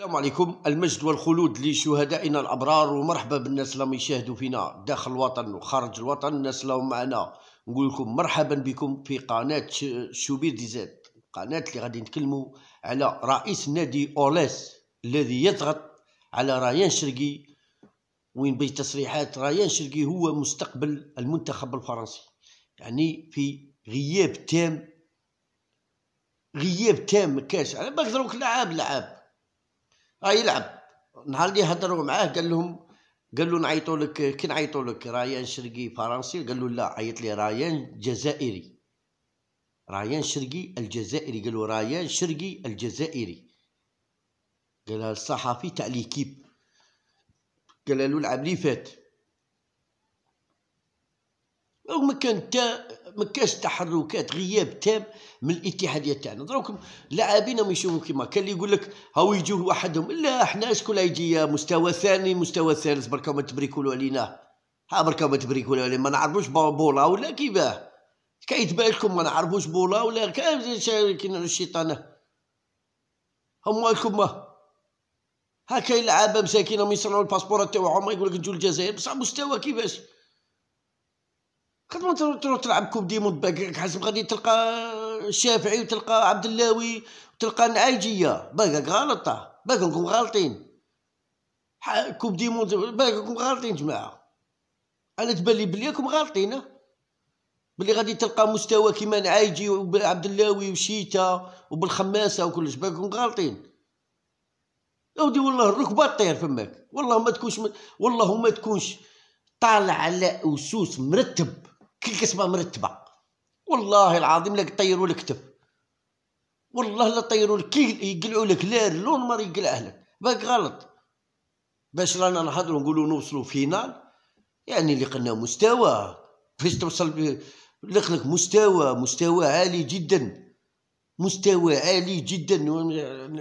السلام عليكم المجد والخلود لشهدائنا الابرار ومرحبا بالناس اللي يشاهدوا فينا داخل الوطن وخارج الوطن الناس اللي معنا نقول لكم مرحبا بكم في قناه شوبير دي زاد قناه اللي غادي نتكلموا على رئيس نادي اوليس الذي يضغط على ريان شرقي وين بتصريحات ريان شرقي هو مستقبل المنتخب الفرنسي يعني في غياب تام غياب تام كاش على بالك دروك لعاب لعاب راه يلعب نهار اللي هضروا معاه قال لهم قال له نعيطوا لك كي نعيطوا لك رايان شرقي فرنسي قال له لا عيط لي رايان جزائري رايان شرقي الجزائري له رايان شرقي الجزائري قال الصحفي تاع ليكيب قال له العب لي فات وما كان تا ما كاش تحركات غياب تام من الاتحاديه تاعنا دروك لاعبين ما يشوفوا كيما كان اللي يقول لك هاو يجوا وحدهم لا احنا شكون يجي مستوى ثاني مستوى ثالث برك ما تبريكولوا علينا ها برك ما تبريكولوا علينا ما نعرفوش بولا ولا كيفاه كيتبان لكم ما نعرفوش بولا ولا كاين الشيطانه هما لكم هاكا يلعب مساكين هم يصنعوا الباسبور تاعهم يقول لك نجوا الجزائر بصح مستوى كيفاش قد ما تروح تلعب كوب مود باك حسب غادي تلقى الشافعي وتلقى عبد اللاوي وتلقى النعيجيه باكاك غلط باكاكم غالطين كوب باك باكاكم غالطين جماعه انا تبان لي بلي راكم غالطين بلي غادي تلقى مستوى كيما نعايجي وعبد اللاوي وشيتا وبالخماسه وكلش باكاكم غالطين اودي والله الركبه طير فماك والله ما تكونش والله ما تكونش طالع على اسوس مرتب كل قسمه مرتبه والله العظيم لك طيروا لك والله لا طيروا لك يقلعوا لك لا اللون ما يقلع لك باك غلط باش رانا نحضروا نقولوا نوصلوا فينال يعني اللي قلنا مستوى فاش توصل لك مستوى مستوى عالي جدا مستوى عالي جدا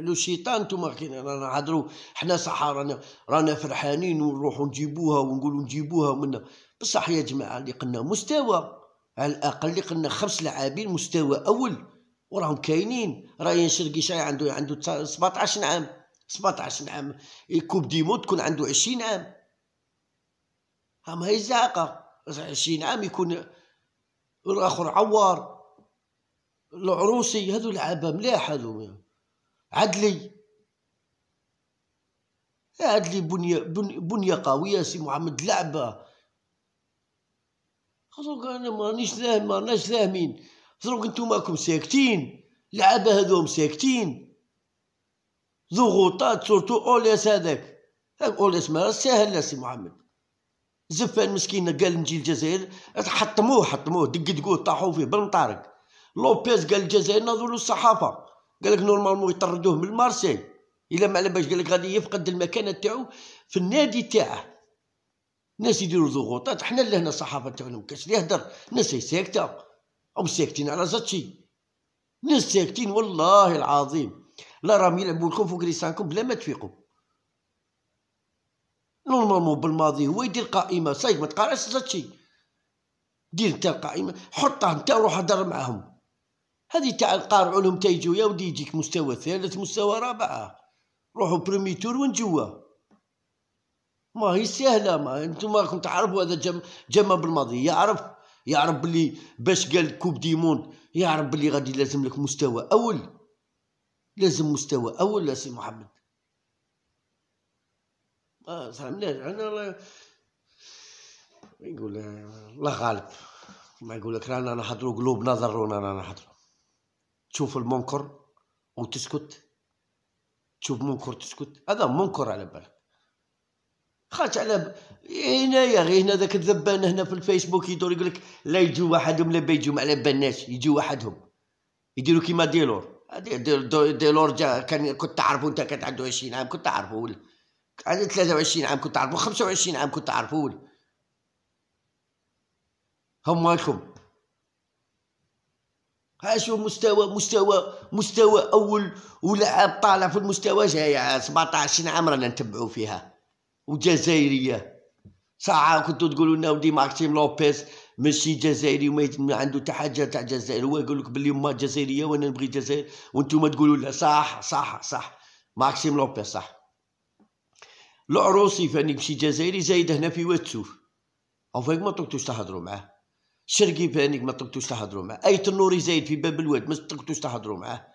لو شيطان نتوما رانا نحضروا حنا صح رانا رانا فرحانين ونروحوا نجيبوها ونقولوا نجيبوها منا بصح يا جماعه اللي قلنا مستوى على الاقل اللي قلنا خمس لاعبين مستوى اول وراهم كاينين راهي شرقي شاي عنده عنده 17 عام 17 عام كوب ديمو تكون عنده 20 عام ها هي زعقه 20 عام يكون الاخر عوار العروسي هذو لعابه ملاح هذو عدلي عدلي بنيه بنيه قويه سي محمد لعبه دروك انا مانيش فاهم ماناش فاهمين دروك كوم ساكتين لعابه هذوهم ساكتين ضغوطات سورتو اوليس هذاك اوليس ما ساهل يا سي محمد زفان مسكين قال نجي الجزائر حطموه حطموه دقدقوه طاحوا فيه بن طارق لوبيز قال الجزائر نظروا الصحافه قال لك نورمالمون يطردوه من مارسي الا ما على باش قال لك غادي يفقد المكانه تاعو في النادي تاعه ناس يديروا ضغوطات حنا هنا الصحافه تاعنا كاش اللي يهدر ناس ساكته او ساكتين على زاتشي ناس ساكتين والله العظيم لا راهم يلعبوا لكم فوق لسانكم بلا ما تفيقوا نورمالمون بالماضي هو يدير قائمه صايب ما تقارعش زاتشي دير انت القائمه حطها انت روح هدر معاهم هذه تاع القارع لهم تيجوا يا ودي يجيك مستوى ثالث مستوى رابعه روحوا بريمي تور ونجوا ما هي سهله ما انتم راكم تعرفوا هذا جم جم بالماضي يعرف يعرف بلي باش قال كوب ديمون يعرف بلي غادي لازم لك مستوى اول لازم مستوى اول يا سي محمد اه فهمناش انا يقول الله غالب ما يقول لك رانا نحضروا قلوب نظر رانا نحضروا تشوف المنكر وتسكت تشوف منكر تسكت هذا منكر على بالك خاطش على هنا يا غير هنا ذاك الذبان هنا في الفيسبوك يدور يقول لك لا يجوا وحدهم لا بيجوا ما على بالناش يجوا وحدهم يديروا كيما ديلور ديلور جا كان كنت تعرفوا انت كانت عنده 20 عام كنت تعرفوا ولا عندي 23 عام كنت تعرفوا 25 عام كنت تعرفوا ولا هم مالكم هاشو مستوى مستوى مستوى اول ولعب طالع في المستوى جاي 17 عام رانا نتبعوا فيها وجزائريه ساعه كنتوا تقولوا لنا ودي ماكسيم لوبيز ماشي جزائري وما عنده حتى حاجه تاع الجزائر هو يقول لك باللي امه جزائريه وانا نبغي جزائر وانتم تقولوا لا صح صح صح ماكسيم لوبيز صح العروسي فاني مشي جزائري زايد هنا في واد او عفاك ما طقتوش تهضروا معاه شرقي فانيك ما طقتوش تهضروا معاه اي تنوري زايد في باب الواد ما طقتوش تهضروا معاه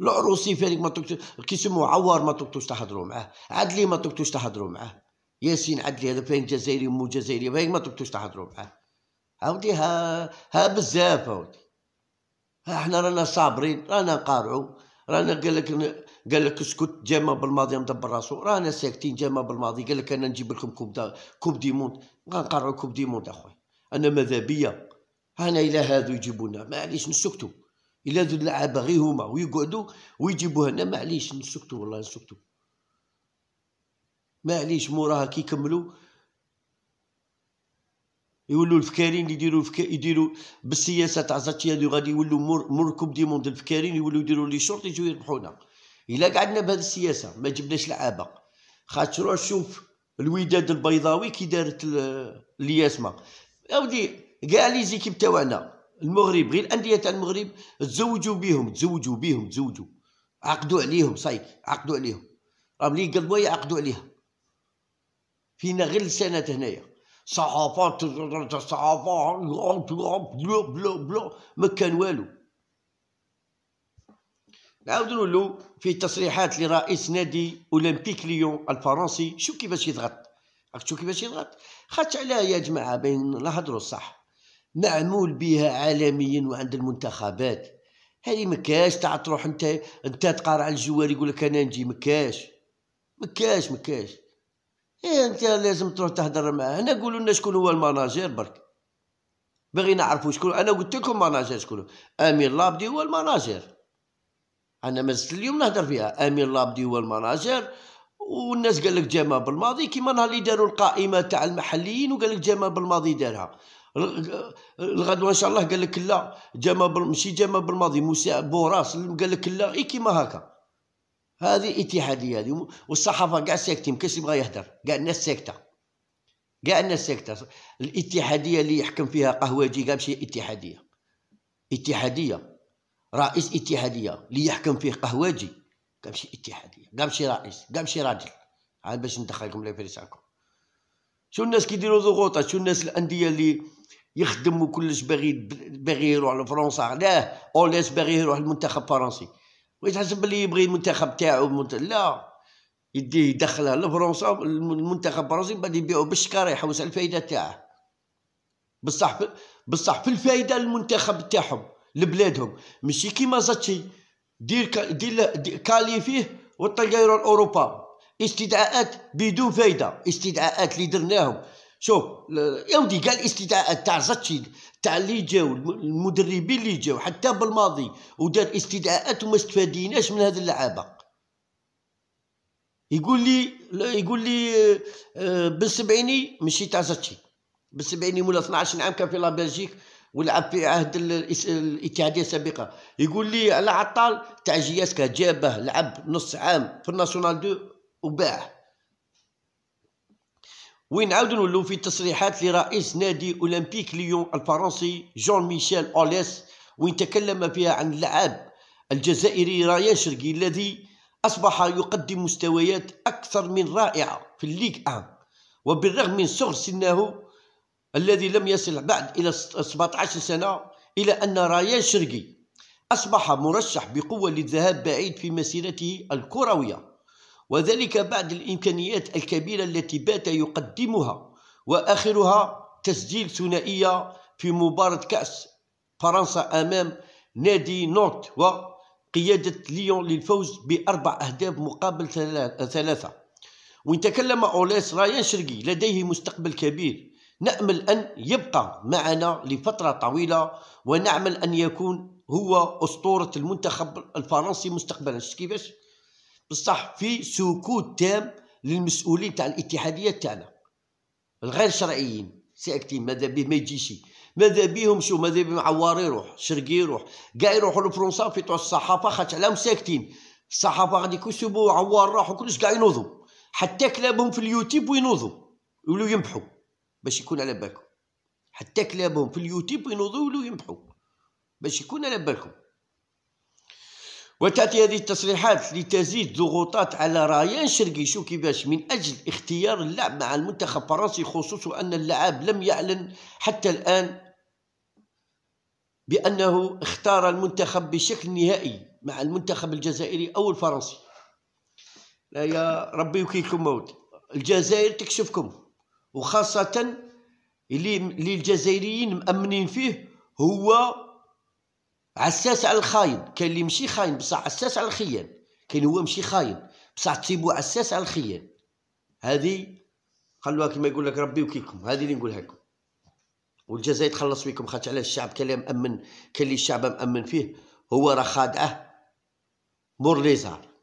العروسي فانيك ما طقتوش كي سمو عوار ما طقتوش تهضروا معاه عدلي ما طقتوش تهضروا معاه ياسين عدلي هذا فين جزائري مو جزائري فين ما طقتوش تحضروا بحال عاودي ها ها بزاف عاودي احنا رانا صابرين رانا نقارعوا رانا قال لك قال لك اسكت بالماضي مدبر راسو رانا ساكتين ما بالماضي قال لك انا نجيب لكم كوب دا كوب دي موند غنقارعو كوب دي موند اخويا انا ماذا بيا انا الى هادو يجيبونا معليش نسكتوا الى ذو اللعابه غير هما ويقعدوا ويجيبوها لنا معليش نسكتوا والله نسكتوا ما عليش موراها يكملوا يولوا الفكارين يديروا الفك... يديروا بالسياسه تاع زاتيادو غادي يولوا مر... مركب دي موند الفكارين يولوا يديروا لي شورت يجيو يربحونا الا قعدنا بهذه السياسه ما جبناش لعابه خاطر روح شوف الوداد البيضاوي كي دارت الياسمه اودي كاع لي زيكيب تاعنا المغرب غير الانديه تاع المغرب تزوجوا بهم تزوجوا بهم تزوجوا عقدوا عليهم صاي عقدوا عليهم راهم لي قلبوا يعقدوا عليها فينا غير السنه هنايا صحافات صحافات بلو بلو بلو ما كان والو نعاود نقولوا في تصريحات لرئيس نادي اولمبيك ليون الفرنسي شو كيفاش يضغط راك شو كيفاش يضغط خاطش علاه يا جماعه بين نهضروا صح معمول بها عالميا وعند المنتخبات هذه مكاش تاع تروح انت انت تقارع الجوار يقول لك انا نجي مكاش مكاش مكاش إيه انت لازم تروح تهدر معاه هنا قولوا لنا شكون هو المناجير برك باغي نعرفوا شكون انا قلت لكم مناجير شكون امير لابدي هو المناجير انا مازلت اليوم نهدر فيها امير لابدي هو المناجير والناس قال لك جامع بالماضي كيما نهار اللي داروا القائمه تاع المحليين وقال لك جامع بالماضي دارها الغدوه ان شاء الله قال لك لا جامع ماشي جامع بالماضي موسى بوراس قال لك لا اي كيما هكا هذه اتحاديه هذه والصحافه كاع ساكتين كاش يبغى يهدر كاع الناس ساكته كاع الناس ساكته الاتحاديه اللي يحكم فيها قهوجي كاع ماشي اتحاديه اتحاديه رئيس اتحاديه اللي يحكم فيه قهوجي كاع ماشي اتحاديه كاع ماشي رئيس كاع ماشي راجل عاد باش ندخلكم لي تاعكم شو الناس كيديروا ضغوطات شو الناس الانديه اللي يخدموا كلش باغي باغي يروح لفرنسا لا اوليس باغي يروح للمنتخب الفرنسي ويتحسب باللي يبغي المنتخب تاعو منت... لا يديه يدخلها لفرنسا المنتخب الفرنسي بعد يبيعو بالشكاره يحوس على الفائده تاعه بصح بصح في الفائده المنتخب تاعهم لبلادهم ماشي كيما زاتشي دير ك... دير, دي... كالي فيه والطيارة اوروبا استدعاءات بدون فائده استدعاءات اللي درناهم شوف يا ودي قال استدعاءات تاع زاتشي تاع اللي جاو المدربين اللي جاو حتى بالماضي ودار استدعاءات وما استفاديناش من هذه اللعابه يقول لي يقول لي آه، بن سبعيني مشي تاع زاتشي بن سبعيني مولا 12 عام كان في لا بلجيك ولعب في عهد الاتحاديه السابقه يقول لي على عطال تاع جياسكا جابه لعب نص عام في الناسيونال دو وباعه عاودوا نولوا في تصريحات لرئيس نادي اولمبيك ليون الفرنسي جون ميشيل اوليس وين تكلم فيها عن اللاعب الجزائري رايان شرقي الذي اصبح يقدم مستويات اكثر من رائعه في الليغ 1 وبالرغم من صغر سنه الذي لم يصل بعد الى 17 سنه الا ان رايان شرقي اصبح مرشح بقوه للذهاب بعيد في مسيرته الكرويه وذلك بعد الإمكانيات الكبيرة التي بات يقدمها وآخرها تسجيل ثنائية في مباراة كأس فرنسا أمام نادي نوت وقيادة ليون للفوز بأربع أهداف مقابل ثلاثة وإن تكلم أوليس رايان شرقي لديه مستقبل كبير نأمل أن يبقى معنا لفترة طويلة ونعمل أن يكون هو أسطورة المنتخب الفرنسي مستقبلا كيفاش بصح في سكوت تام للمسؤولين تاع الاتحاديه تاعنا الغير شرعيين ساكتين ماذا به ما يجيش ماذا بيهم شو ماذا بهم عوار يروح شرقي يروح كاع يروحوا لفرنسا في تاع الصحافه خاطر علاهم ساكتين الصحافه غادي يكسبوا عوار راحوا كلش كاع ينوضوا حتى كلابهم في اليوتيوب وينوضوا يولوا ينبحوا باش يكون على بالكم حتى كلابهم في اليوتيوب ينوضوا ويولوا ينبحوا باش يكون على بالكم وتأتي هذه التصريحات لتزيد ضغوطات على ريان شرقيشو كيفاش من أجل اختيار اللعب مع المنتخب الفرنسي خصوصا أن اللاعب لم يعلن حتى الآن بأنه اختار المنتخب بشكل نهائي مع المنتخب الجزائري أو الفرنسي لا يا ربي وكيكم موت الجزائر تكشفكم وخاصة اللي اللي الجزائريين مأمنين فيه هو عساس على الخاين كاين اللي ماشي خاين بصح عساس على الخيان كاين هو ماشي خاين بصح تسيبو عساس على الخيان هذه خلوها كما يقول لك ربي وكيكم هذه اللي نقولها لكم والجزائر تخلص بكم خاطر علاش الشعب كلام مأمن كان اللي الشعب مأمن فيه هو راه خادعه أه، مور ليزار